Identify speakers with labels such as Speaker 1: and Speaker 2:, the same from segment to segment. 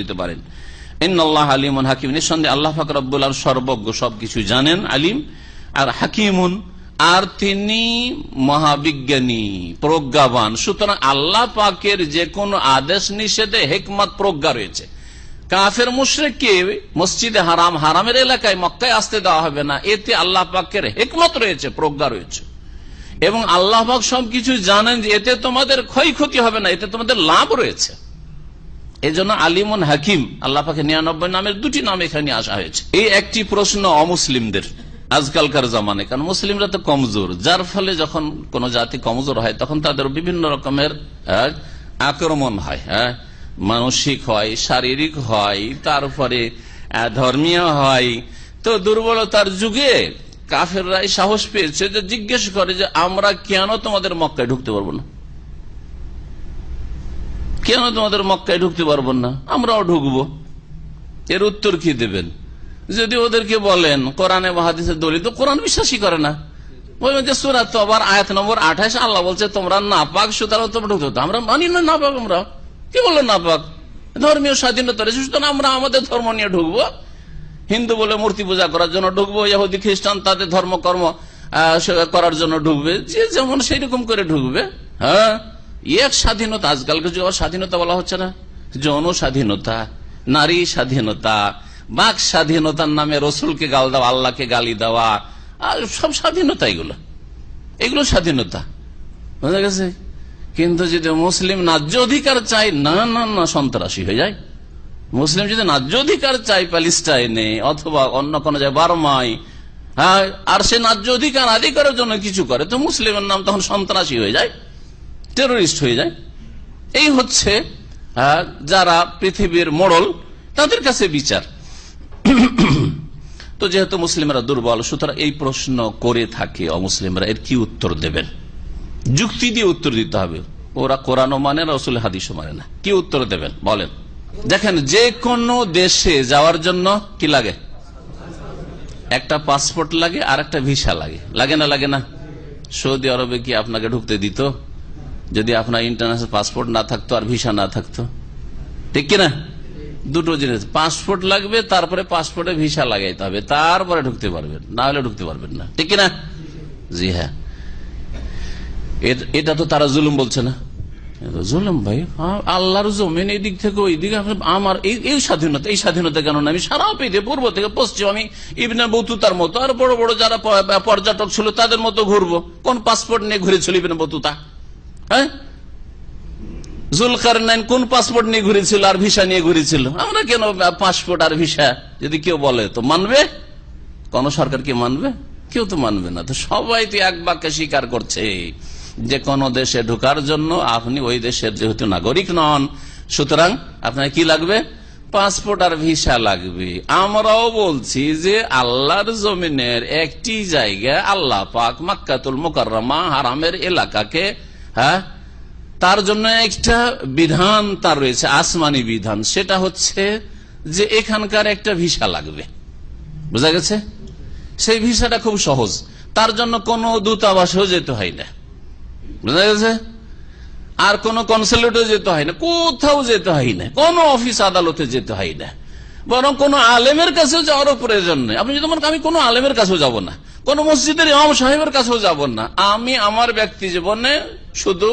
Speaker 1: দিতে পারেন ইন্নআল্লাহ হাকিম নিঃসন্দেহে আল্লাহ আর সর্বজ্ঞ সবকিছু জানেন আলিম আর হাকিমুন আর তিনি মহাবিজ্ঞানী প্রজ্ঞাবান সুতরাং আল্লাহ পাকের যে কোনো আদেশ নিষেধে হেকমত প্রজ্ঞা রয়েছে কাফের মুশ্রেককে মসজিদে হারাম হারামের এলাকায় মক্কায় আসতে দেওয়া হবে না এতে আল্লাহ পাকের হেকমত রয়েছে প্রজ্ঞা রয়েছে এবং আল্লাহ পাক সবকিছু জানেন যে এতে তোমাদের ক্ষয়ক্ষতি হবে না এতে তোমাদের লাভ রয়েছে এই জন্য আলিমন হাকিম আল্লাপাকে নিরানব্বই নামের দুটি নাম এখানে আসা হয়েছে এই একটি প্রশ্ন অমুসলিমদের আজকালকার জামানে কারণ মুসলিমরা তো কমজোর যার ফলে যখন কোন জাতি কমজোর হয় তখন তাদের বিভিন্ন রকমের হ্যাঁ, আক্রমণ হয় হ্যাঁ মানসিক হয় শারীরিক হয় তারপরে ধর্মীয় হয় তো দুর্বলতার যুগে কাফেররাই সাহস পেয়েছে যে জিজ্ঞেস করে যে আমরা কেন তোমাদের মক্কায় ঢুকতে পারবো না কেন তোমাদের মক্কায় ঢুকতে পারবো না আমরাও ঢুকবো এর উত্তর কি দেবেন যদি ওদেরকে বলেন কোরআনে মহাদিসের দলিত কোরআন বিশ্বাসই করে না কি ধর্মীয় স্বাধীনতা আমরা আমাদের ধর্ম নিয়ে ঢুকবো হিন্দু বলে মূর্তি পূজা করার জন্য ঢুকবো ইহুদি খ্রিস্টান তাদের ধর্মকর্ম করার জন্য ঢুকবে যে যেমন সেই রকম করে ঢুকবে হ্যাঁ এক স্বাধীনতা আজকালকে স্বাধীনতা বলা হচ্ছে না যৌন স্বাধীনতা নারী স্বাধীনতা বাক স্বাধীনতার নামে রসুলকে গাল দেওয়া আল্লাহকে গালি দেওয়া আর সব স্বাধীনতা এগুলো এগুলো স্বাধীনতা বোঝা গেছে কিন্তু যদি মুসলিম ন্যায্য অধিকার চাই না না না সন্ত্রাসী হয়ে যায় মুসলিম যদি ন্যায্য অধিকার চাই প্যালিস্টাইনে অথবা অন্য কোনো যায় হ্যাঁ আর সে ন্যায্য অধিকার আদি করার জন্য কিছু করে তো মুসলিমের নাম তখন সন্ত্রাসী হয়ে যায় টেরোরিস্ট হয়ে যায় এই হচ্ছে যারা পৃথিবীর মোড়ল তাদের কাছে বিচার তো যেহেতু মুসলিমরা দুর্বল সুতরাং এই প্রশ্ন করে থাকে অমুসলিমরা এর কি উত্তর দেবেন যুক্তি দিয়ে উত্তর দিতে হবে ওরা কোরআন মানে রসুল হাদিসও মানে না কি উত্তর দেবেন বলেন দেখেন যে কোনো দেশে যাওয়ার জন্য কি লাগে একটা পাসপোর্ট লাগে আর একটা ভিসা লাগে লাগে না লাগে না সৌদি আরবে কি আপনাকে ঢুকতে দিত যদি আপনার ইন্টারন্যাশনাল পাসপোর্ট না থাকতো আর ভিসা না থাকতো ঠিক কিনা দুটো জিনিস পাসপোর্ট লাগবে তারপরে পাসপোর্টে ভিসা লাগাইতে হবে তারপরে ঢুকতে পারবেন না হলে ঢুকতে পারবেন না ঠিক কিনা জি হ্যাঁ এটা তো তারা জুলুম বলছে না জুলুম ভাই আল্লাহর জমিন এই দিক থেকে ওই দিকে আমার এই স্বাধীনতা এই স্বাধীনতা কেন আমি সারা পেয়ে পূর্ব থেকে পশ্চিম আমি ইবনে বতুতার মতো আর বড় বড় যারা পর্যটক ছিল তাদের মতো ঘুরবো কোন পাসপোর্ট নিয়ে ঘুরেছিল ইবনে বতুতা হ্যাঁ জুলকার নাইন কোন পাসপোর্ট নিয়ে ঘুরেছিল আর ভিসা নিয়ে ঘুরেছিল আমরা কেন পাসপোর্ট আর ভিসা যদি কেউ বলে তো মানবে কোন সরকার কি মানবে কেউ তো মানবে না তো সবাই তো এক বাক্যে স্বীকার করছে যে কোন দেশে ঢোকার জন্য আপনি ওই দেশের যেহেতু নাগরিক নন সুতরাং আপনার কি লাগবে পাসপোর্ট আর ভিসা লাগবে আমরাও বলছি যে আল্লাহর জমিনের একটি জায়গা আল্লাহ পাক মাক্কাতুল মোকাররমা হারামের এলাকাকে হ্যাঁ তার জন্য একটা বিধান তার রয়েছে আসমানি বিধান সেটা হচ্ছে যে এখানকার একটা ভিসা লাগবে বোঝা গেছে সেই ভিসাটা খুব সহজ তার জন্য কোনো দূতাবাসেও যেতে হয় না বোঝা গেছে আর কোনো কনসুলেটও যেতে হয় না কোথাও যেতে হয় না কোনো অফিস আদালতে যেতে হয় না বরং কোনো আলেমের কাছেও যাওয়ারও প্রয়োজন নেই আপনি যদি মনে আমি কোনো আলেমের কাছেও যাব না কোনো মসজিদের ইমাম সাহেবের কাছেও যাব না আমি আমার ব্যক্তি জীবনে শুধু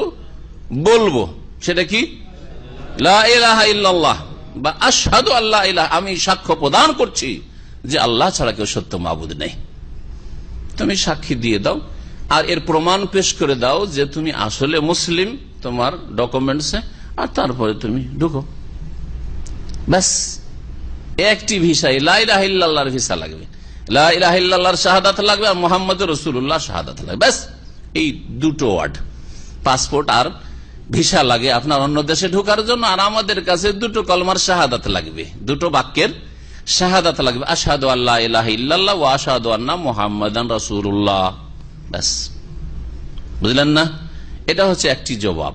Speaker 1: বলবো সেটা কি বা আসাদু আল্লাহ আমি সাক্ষ্য প্রদান করছি যে আল্লাহ ছাড়া কেউ সত্য মাবুদ নেই তুমি সাক্ষী দিয়ে দাও আর এর প্রমাণ পেশ করে দাও যে তুমি আসলে মুসলিম তোমার ডকুমেন্টসে আর তারপরে তুমি ঢুকো ব্যাস একটি ভিসাই লাইলাহিল্লাহর ভিসা লাগবে লাইলাহিল্লাহর শাহাদাত লাগবে আর মোহাম্মদ রসুল্লাহ শাহাদাত লাগবে ব্যাস এই দুটো ওয়ার্ড পাসপোর্ট আর ভিসা লাগে আপনার অন্য দেশে ঢোকার জন্য আর আমাদের কাছে দুটো কলমার শাহাদাত লাগবে দুটো বাক্যের শাহাদাত লাগবে আসাদ আল্লাহ ইলাহ ও আসাদ আল্লাহ মোহাম্মদ রসুল্লাহ ব্যাস বুঝলেন না এটা হচ্ছে একটি জবাব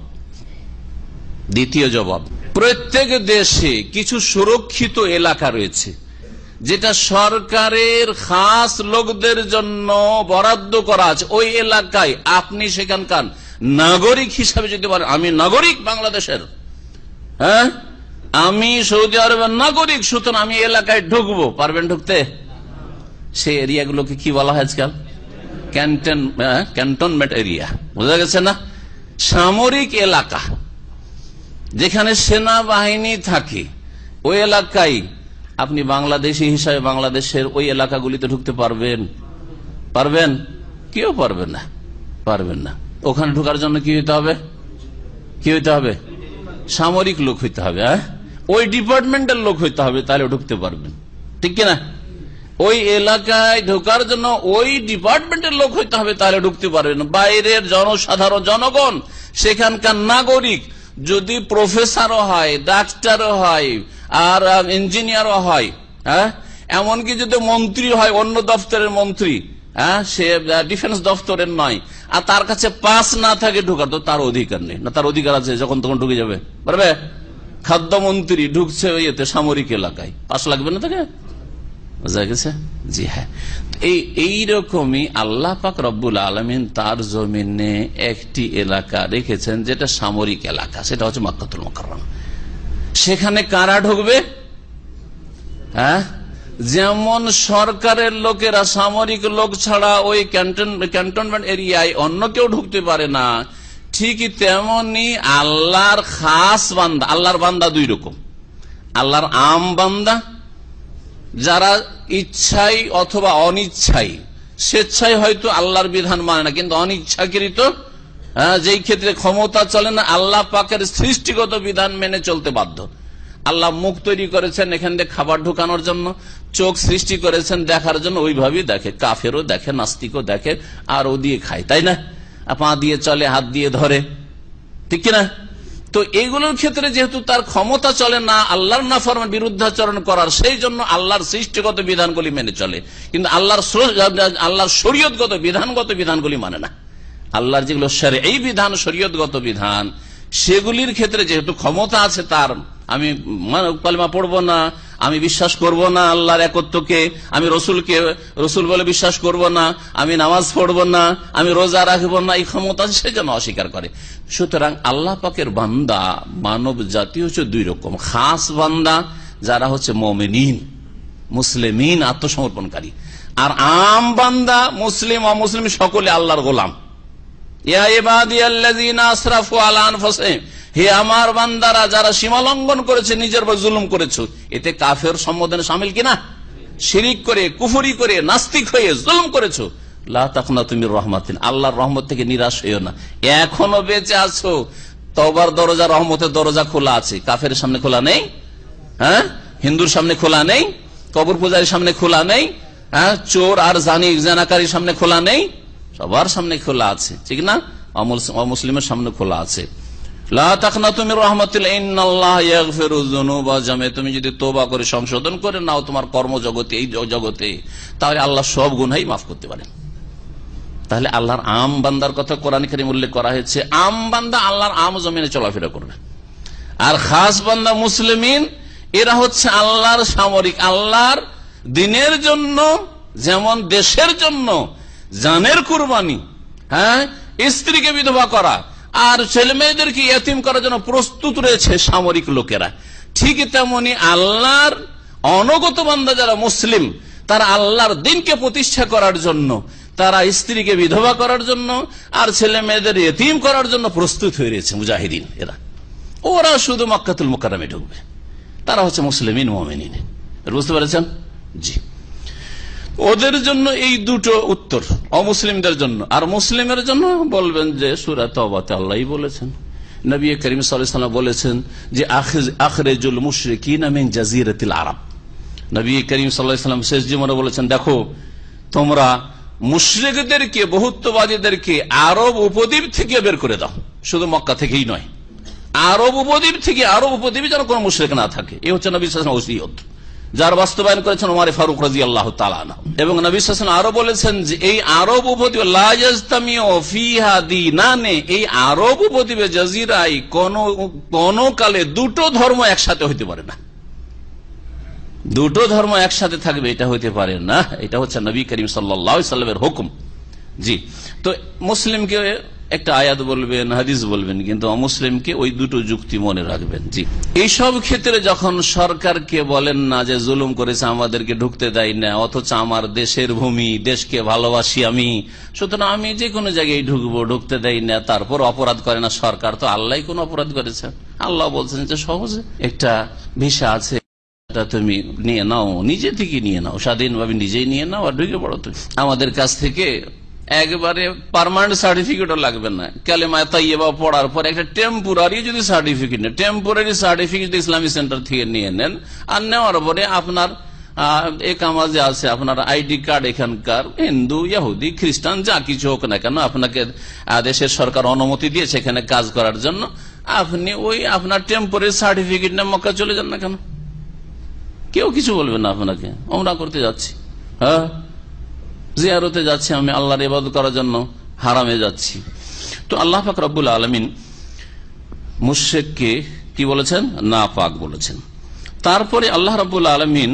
Speaker 1: দ্বিতীয় জবাব প্রত্যেক দেশে কিছু সুরক্ষিত এলাকা রয়েছে যেটা সরকারের খাস লোকদের জন্য বরাদ্দ করা আছে ওই এলাকায় আপনি সেখানকার নাগরিক হিসাবে যদি বলেন আমি নাগরিক বাংলাদেশের হ্যাঁ আমি সৌদি আরবের নাগরিক সুতরাং আমি এলাকায় ঢুকবো পারবেন ঢুকতে সে এরিয়াগুলোকে কি বলা হয় আজকাল ক্যান্টন হ্যাঁ, ক্যান্টনমেন্ট এরিয়া বোঝা গেছে না সামরিক এলাকা যেখানে সেনাবাহিনী থাকে ওই এলাকায় আপনি বাংলাদেশি হিসাবে বাংলাদেশের ওই এলাকাগুলিতে ঢুকতে পারবেন পারবেন কেউ পারবেন না পারবেন না ওখানে ঢোকার জন্য কি হইতে হবে কি হইতে হবে সামরিক লোক হইতে হবে হ্যাঁ ওই ডিপার্টমেন্টের লোক হইতে হবে তাহলে ঢুকতে পারবেন ঠিক কিনা ওই এলাকায় ঢোকার জন্য ওই ডিপার্টমেন্টের লোক হইতে হবে তাহলে ঢুকতে পারবেন বাইরের জনসাধারণ জনগণ সেখানকার নাগরিক যদি প্রফেসরও হয় ডাক্তারও হয় আর ইঞ্জিনিয়ারও হয় হ্যাঁ এমনকি যদি মন্ত্রী হয় অন্য দপ্তরের মন্ত্রী হ্যাঁ সে ডিফেন্স দপ্তরের নয় আর তার কাছে পাস না থাকে ঢোকার তো তার অধিকার নেই না তার অধিকার আছে যখন তখন ঢুকে যাবে পারবে খাদ্যমন্ত্রী ঢুকছে ইয়েতে সামরিক এলাকায় পাস লাগবে না তাকে বোঝা গেছে জি হ্যাঁ এই এইরকমই আল্লাহ পাক রব্বুল আলমিন তার জমিনে একটি এলাকা রেখেছেন যেটা সামরিক এলাকা সেটা হচ্ছে মাক্কাতুল সেখানে কারা ঢুকবে হ্যাঁ যেমন সরকারের লোকেরা সামরিক লোক ছাড়া ওই ক্যান্টনমেন্ট এরিয়ায় অন্য কেউ ঢুকতে পারে না ঠিকই তেমনি আল্লাহর খাস বান্দা আল্লাহর বান্দা দুই রকম আল্লাহর আম বান্দা যারা ইচ্ছাই অথবা অনিচ্ছাই স্বেচ্ছায় হয়তো আল্লাহর বিধান মানে না কিন্তু অনিচ্ছাকৃত হ্যাঁ, যেই ক্ষেত্রে ক্ষমতা চলে না আল্লাহ পাকের সৃষ্টিগত বিধান মেনে চলতে বাধ্য আল্লাহ মুখ তৈরি করেছেন এখান দিয়ে খাবার ঢুকানোর জন্য চোখ সৃষ্টি করেছেন দেখার জন্য ওইভাবেই দেখে কাফেরও দেখে নাস্তিকও দেখে আর ও দিয়ে খায় তাই না পা দিয়ে চলে হাত দিয়ে ধরে ঠিক না তো এইগুলোর ক্ষেত্রে যেহেতু তার ক্ষমতা চলে না আল্লাহর না নাফরমান বিরুদ্ধাচরণ করার সেই জন্য আল্লাহর সৃষ্টিগত বিধানগুলি মেনে চলে কিন্তু আল্লাহর আল্লাহর শরীয়তগত বিধানগত বিধানগুলি মানে না আল্লাহর যেগুলো এই বিধান শরীয়তগত বিধান সেগুলির ক্ষেত্রে যেহেতু ক্ষমতা আছে তার আমি কালেমা পড়ব না আমি বিশ্বাস করব না আল্লাহর একত্বকে আমি রসুলকে রসুল বলে বিশ্বাস করব না আমি নামাজ পড়ব না আমি রোজা রাখব না এই ক্ষমতা সে যেন অস্বীকার করে সুতরাং আল্লাহ পাকের বান্দা মানব জাতি হচ্ছে দুই রকম খাস বান্দা যারা হচ্ছে মমিনিন মুসলিমিন আত্মসমর্পণকারী আর আম বান্দা মুসলিম অমুসলিম সকলে আল্লাহর গোলাম ইয়া এবাদি আল্লাহ আসরাফু আল্লাহ হে আমার বান্দারা যারা সীমা লঙ্ঘন করেছে নিজের বা জুলুম করেছো এতে কাফের সম্বোধনে সামিল কিনা শিরিক করে কুফুরি করে নাস্তিক হয়ে জুলুম করেছো লাখনা তুমি রহমাতিন আল্লাহর রহমত থেকে নিরাশ হইও না এখনো বেঁচে আছো তবার দরজা রহমতের দরজা খোলা আছে কাফের সামনে খোলা নেই হ্যাঁ হিন্দুর সামনে খোলা নেই কবর পূজারীর সামনে খোলা নেই হ্যাঁ চোর আর জানি জানাকারীর সামনে খোলা নেই সবার সামনে খোলা আছে ঠিক না অমুসলিমের সামনে খোলা আছে তুমি যদি তোবা করে সংশোধন করে নাও তোমার কর্মজগতে এই জগতে তাহলে আল্লাহ সব গুনাই মাফ করতে পারেন তাহলে আল্লাহর আম বান্দার কথা কোরআন খারিম উল্লেখ করা হয়েছে আম বান্দা আল্লাহর আম জমিনে চলাফেরা করবে আর খাস বান্দা মুসলিমিন এরা হচ্ছে আল্লাহর সামরিক আল্লাহর দিনের জন্য যেমন দেশের জন্য জানের কুরবানি হ্যাঁ স্ত্রীকে বিধবা করা আর ছেলে মেয়েদেরকে ইয়াতিম করার জন্য প্রস্তুত রয়েছে সামরিক লোকেরা ঠিক তেমনি আল্লাহর অনগত বান্দা যারা মুসলিম তারা আল্লাহর দিনকে প্রতিষ্ঠা করার জন্য তারা স্ত্রীকে বিধবা করার জন্য আর ছেলে মেয়েদের এতিম করার জন্য প্রস্তুত হয়ে রয়েছে মুজাহিদিন এরা ওরা শুধু মক্কাতুল মোকারামে ঢুকবে তারা হচ্ছে মুসলিম বুঝতে পেরেছেন জি ওদের জন্য এই দুটো উত্তর অমুসলিমদের জন্য আর মুসলিমের জন্য বলবেন যে সুরা তবাতে আল্লাহ বলেছেন নবী করিম সাল্লাম বলেছেন যে আখরেজুল মুশরিক নামিন জাজিরাতিল আরব নবী করিম সাল্লাম শেষ জীবনে বলেছেন দেখো তোমরা মুশ্রিকদেরকে বহুত্ববাদীদেরকে আরব উপদ্বীপ থেকে বের করে দাও শুধু মক্কা থেকেই নয় আরব উপদ্বীপ থেকে আরব উপদ্বীপ যেন কোন মুশ্রিক না থাকে এ হচ্ছে নবী সালাম ওসিয়ত যার বাস্তবায়ন করেছেন ওমারে ফারুক রাজি আল্লাহ এবং নবী হাসান আরো বলেছেন যে এই আরব উপদ্বীপে এই আরব উপদ্বীপে জাজিরাই কোন কালে দুটো ধর্ম একসাথে হইতে পারে না দুটো ধর্ম একসাথে থাকবে এটা হইতে পারে না এটা হচ্ছে নবী করিম সাল্লামের হুকুম জি তো মুসলিমকে একটা আয়াত বলবেন হাদিস বলবেন কিন্তু অমুসলিমকে ওই দুটো যুক্তি মনে রাখবেন জি এইসব ক্ষেত্রে যখন সরকারকে বলেন না যে জুলুম করেছে আমাদেরকে ঢুকতে দেয় না অথচ আমার দেশের ভূমি দেশকে ভালোবাসি আমি সুতরাং আমি যে কোনো জায়গায় ঢুকবো ঢুকতে দেয় না তারপর অপরাধ করে না সরকার তো আল্লাহ কোন অপরাধ করেছে আল্লাহ বলছেন যে সহজে একটা ভিসা আছে তুমি নিয়ে নাও নিজে থেকে নিয়ে নাও স্বাধীনভাবে নিজেই নিয়ে নাও আর ঢুকে পড়ো তুমি আমাদের কাছ থেকে একবারে পারমানেন্ট সার্টিফিকেটও লাগবে না কালেমায় তাইয়েবা পড়ার পর একটা টেম্পোরারি যদি সার্টিফিকেট নেন টেম্পোরারি সার্টিফিকেট ইসলামী সেন্টার থেকে নিয়ে নেন আর নেওয়ার পরে আপনার একামা যে আছে আপনার আইডি কার্ড এখানকার হিন্দু ইয়াহুদি খ্রিস্টান যা কিছু হোক না কেন আপনাকে দেশের সরকার অনুমতি দিয়েছে এখানে কাজ করার জন্য আপনি ওই আপনার টেম্পোরারি সার্টিফিকেট নিয়ে মক্কা চলে যান না কেন কেউ কিছু বলবে না আপনাকে আমরা করতে যাচ্ছি হ্যাঁ জিয়ারতে যাচ্ছি আমি আল্লাহর ইবাদত করার জন্য হারামে যাচ্ছি তো আল্লাহ পাক রব আলমিন মুশেককে কি বলেছেন না পাক বলেছেন তারপরে আল্লাহ রব্বুল আলমিন